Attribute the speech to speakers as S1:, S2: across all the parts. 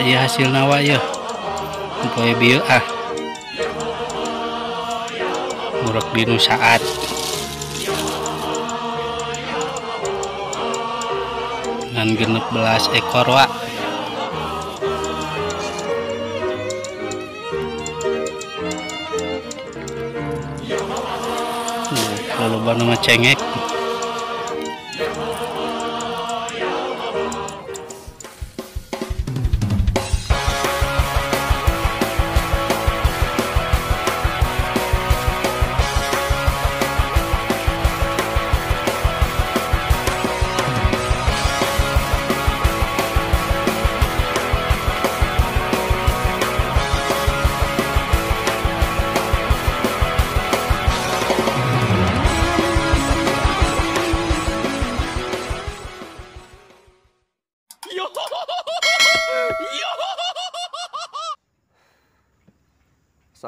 S1: ya hasil nawa ya poe bieu ah murak di saat dan genep belas ekor wa nah, kalau baru mah cengek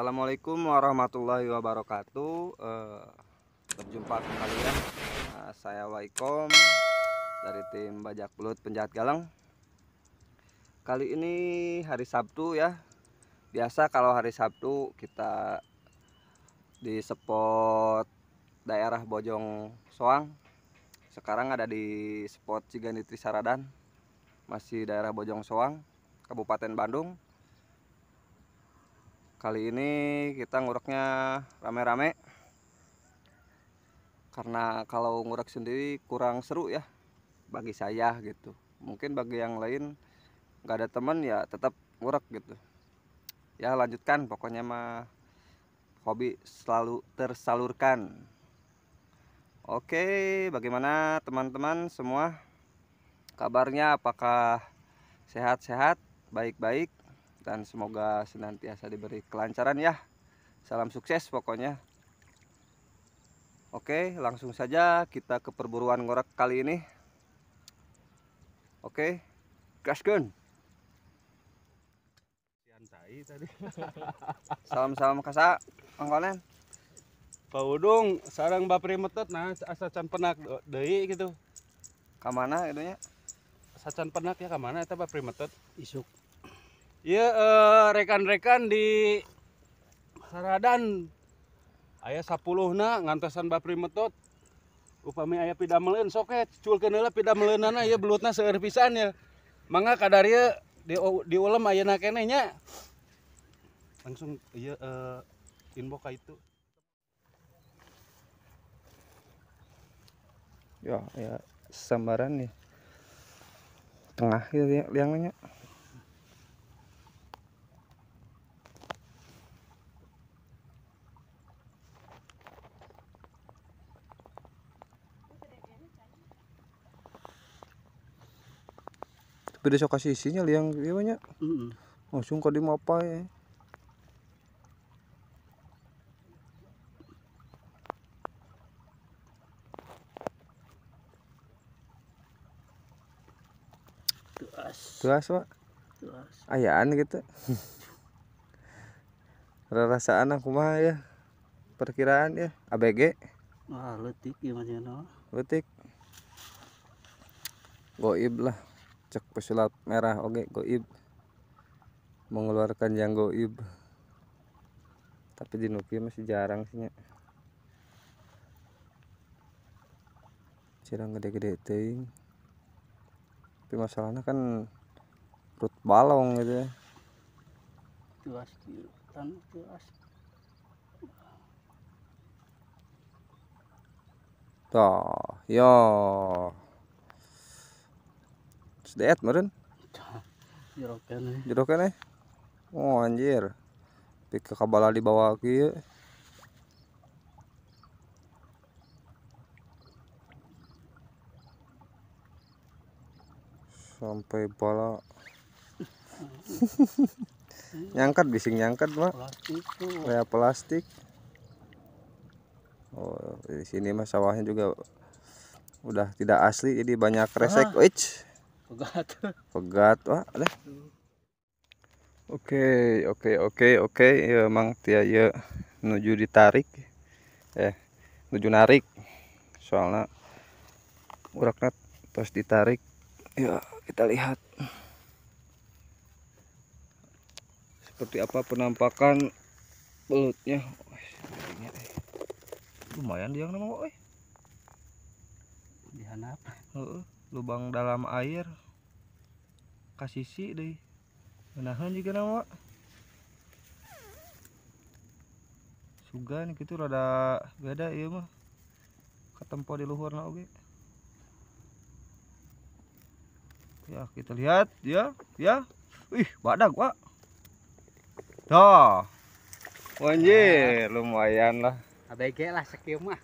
S1: Assalamualaikum warahmatullahi wabarakatuh eh, Berjumpa kembali ya eh, Saya Waikom Dari tim Bajak Belut Penjahat Galang Kali ini hari Sabtu ya Biasa kalau hari Sabtu kita Di spot daerah Bojong Soang Sekarang ada di spot Ciganitri Saradan Masih daerah Bojong Soang Kabupaten Bandung kali ini kita nguruknya rame-rame karena kalau ngurek sendiri kurang seru ya bagi saya gitu mungkin bagi yang lain nggak ada temen ya tetap ngurek gitu ya lanjutkan pokoknya mah hobi selalu tersalurkan oke bagaimana teman-teman semua kabarnya apakah sehat-sehat baik-baik dan semoga senantiasa diberi kelancaran ya salam sukses pokoknya oke langsung saja kita ke perburuan ngorek kali ini oke gun salam-salam kasa angkonen Pak Udung sarang bapri metot nah asa can penak deui gitu ka mana itunya can penak ya ka mana eta bapri metot isuk ya rekan-rekan di Saradan ayah 10 na ngantasan Bapri metot upami ayah pidah melen soket eh, cul kenela pida melenana ya belutna seher pisan ya mangga kadarnya di di ulam ayah keneh nya langsung iya uh, inbox ka itu ya ya sambaran nih ya. tengah gitu ya liangnya beda sok kasih isinya liang iya banyak mm -hmm. langsung kau dimapai tuas tuas pak tuas ayaan gitu rasaan aku mah ya perkiraan ya ABG wah letik gimana ya, letik goib lah cek pesulap merah oke goib mengeluarkan yang goib tapi di Nokia masih jarang sih cerang gede-gede ting tapi masalahnya kan perut balong gitu ya tuas kan toh yo Sedet meren. jerokane eh. jerokane eh? Jero kene. Oh anjir. Pik ke kabala di bawah kieu. Sampai bala. nyangkat bising nyangkat, Mak. Plastik. Kayak plastik. Oh, di sini mas sawahnya juga udah tidak asli jadi banyak resek. Ah. Pegat. Pegat, wah, Oke, okay, oke, okay, oke, okay, oke. Ya, emang tia ya menuju ditarik. Eh, menuju narik. Soalnya uraknya pas ditarik. Ya, kita lihat. Seperti apa penampakan belutnya. Eh. Lumayan dia nama, woi. Dihanap. Heeh lubang dalam air kasih kasisi deh menahan juga nawa, sugan gitu rada beda iya mah ketempo di luhur nah oke ya kita lihat ya ya wih badak pak dah, Anjir, nah. lumayan lah. ABG lah sekimah.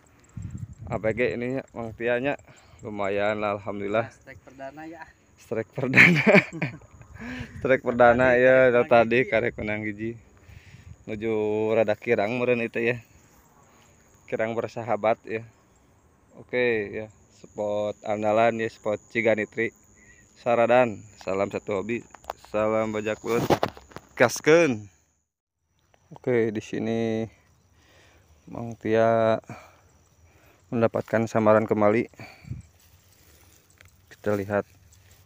S1: ABG ini ya, Mang Tianya lumayan lah alhamdulillah. Nah, strike perdana ya. Strike perdana. strike perdana ya tadi karek menang gigi. Menuju rada kirang meren itu ya. Kirang bersahabat ya. Oke ya, spot andalan ya spot Ciganitri. Saradan, salam satu hobi, salam bajak laut. Kasken. Oke, di sini Mang Tia mendapatkan samaran kembali kita lihat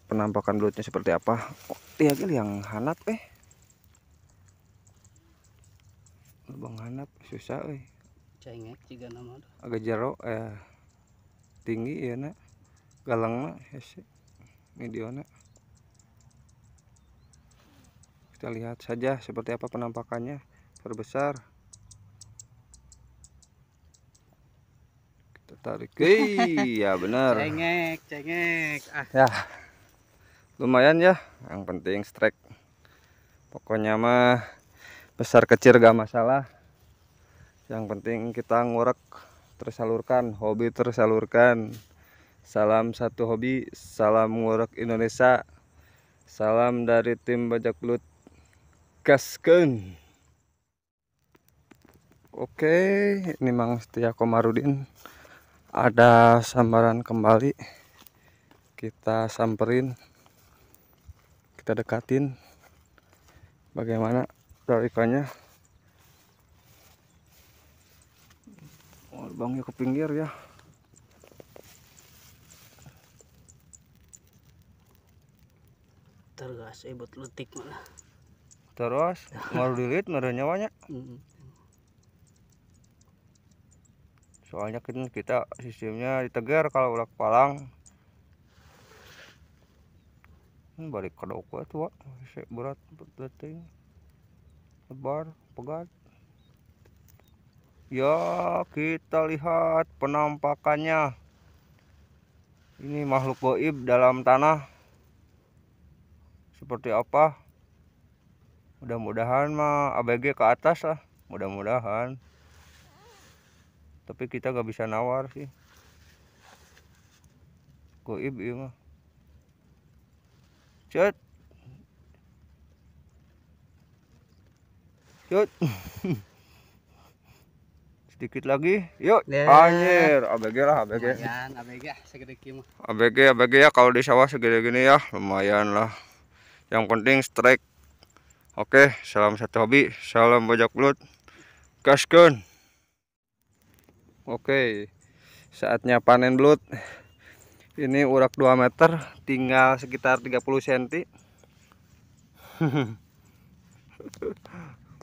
S1: penampakan belutnya seperti apa oh, gini yang hanap eh lubang hanap susah eh cengek juga nama agak ya eh tinggi ya nak galang nak ya, hese mediona kita lihat saja seperti apa penampakannya terbesar tarik iya benar. cengek cengek ah. ya lumayan ya yang penting strike pokoknya mah besar kecil gak masalah yang penting kita ngorek tersalurkan hobi tersalurkan salam satu hobi salam ngorek Indonesia salam dari tim bajak belut gasken oke ini Mang Setia Komarudin ada sambaran kembali kita samperin kita dekatin bagaimana tarikannya ikannya oh, ke pinggir ya tergas ibu eh, letik malah terus mau dilit ngaruh nyawanya soalnya kan kita sistemnya ditegar kalau udah palang ini hmm, balik ke doku itu wak berat beting lebar pegat ya kita lihat penampakannya ini makhluk goib dalam tanah seperti apa mudah-mudahan mah ABG ke atas lah mudah-mudahan tapi kita gak bisa nawar sih goib iya mah cut cut sedikit lagi yuk yeah. anjir abg lah abg lumayan abg segede abg abg ya kalau di sawah segede gini ya lumayan lah yang penting strike oke salam satu hobi salam bajak belut gaskeun Oke saatnya panen belut ini urak 2 meter tinggal sekitar 30 cm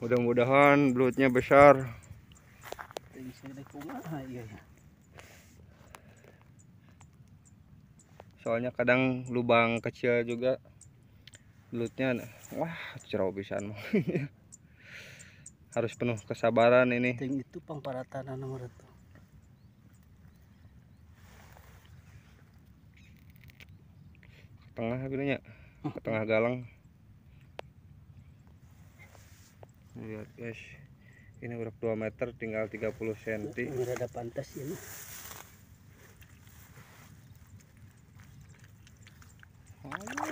S1: mudah-mudahan belutnya besar soalnya kadang lubang kecil juga belutnya wah cerau harus penuh kesabaran ini itu pemparatan nomor anu itu tengah gitunya ke tengah galang lihat guys ini udah 2 meter tinggal 30 cm ini ada pantas ya, ini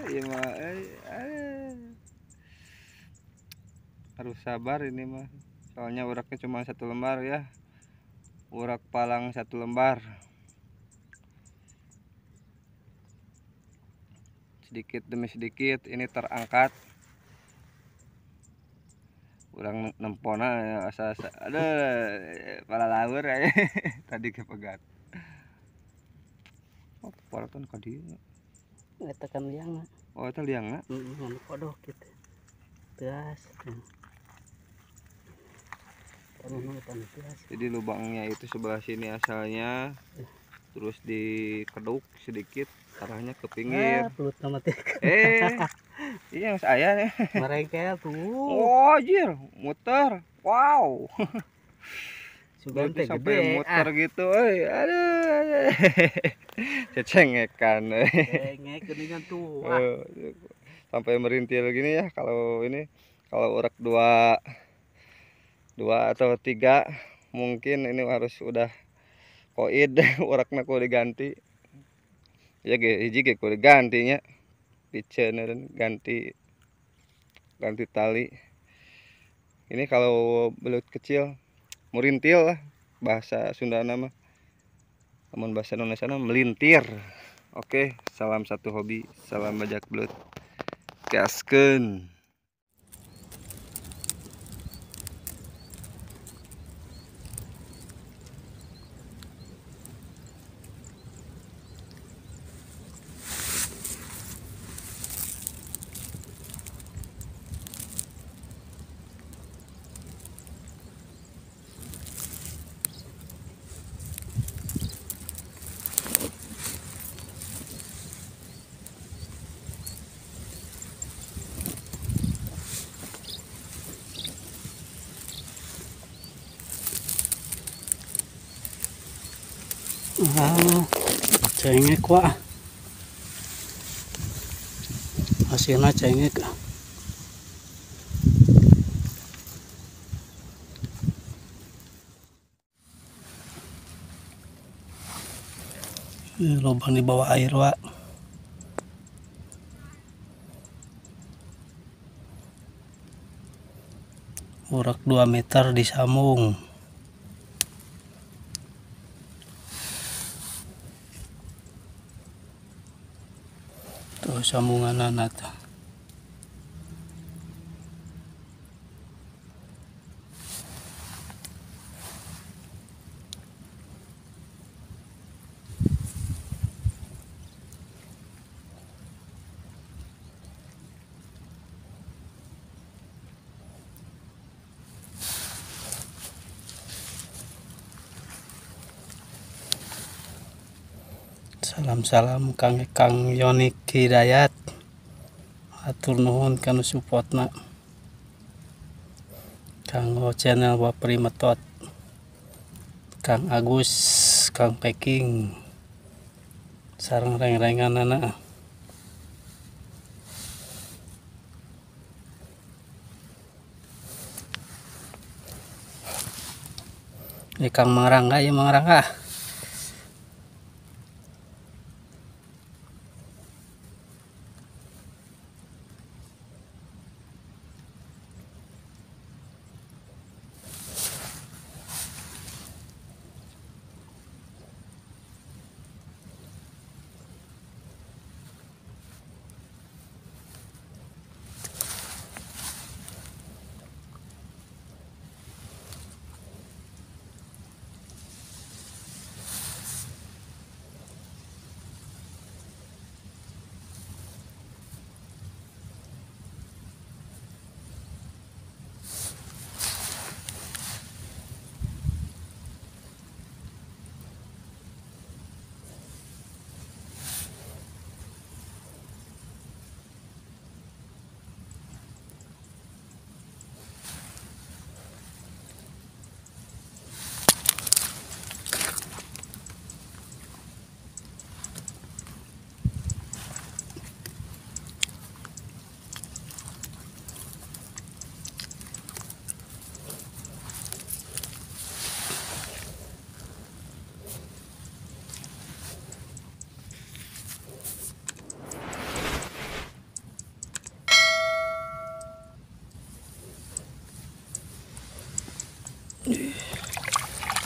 S1: iya, harus sabar ini mah soalnya uraknya cuma satu lembar ya urak palang satu lembar sedikit demi sedikit ini terangkat kurang nempona asa asa ada pala lawer ya tadi kepegat oh para di nggak tekan liang oh itu liang nggak kodoh gitu teras jadi lubangnya itu sebelah sini asalnya eh terus dikeduk sedikit arahnya ke pinggir ah, pelut sama eh iya mas ayah nih merengkel tuh oh jir muter wow sebentar sampai gede, eh. muter ah. gitu eh aduh, cecengekan cecengek tuh sampai merintil gini ya kalau ini kalau urak dua dua atau tiga mungkin ini harus udah koid urak na ko diganti ya ge hiji ge ko digantinya piceneran ganti ganti tali ini kalau belut kecil murintil lah bahasa Sunda nama namun bahasa Indonesia nama melintir oke salam satu hobi salam bajak belut gasken wow cengek wah hasilnya cengek eh, lubang di bawah air wak urak 2 meter disambung sambungan na natin salam salam Kang Kang Yoni Kirayat atur nuhun kanu supportna Kang Ho channel Wapri Metot Kang Agus Kang Peking sarang reng-rengan anak Ini eh, Kang Mangrangga ya Mangrangga.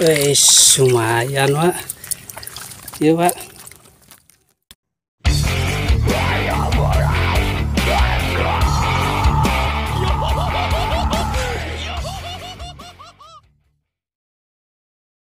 S1: Wes, eh, lumayan, Pak. Iya, Pak.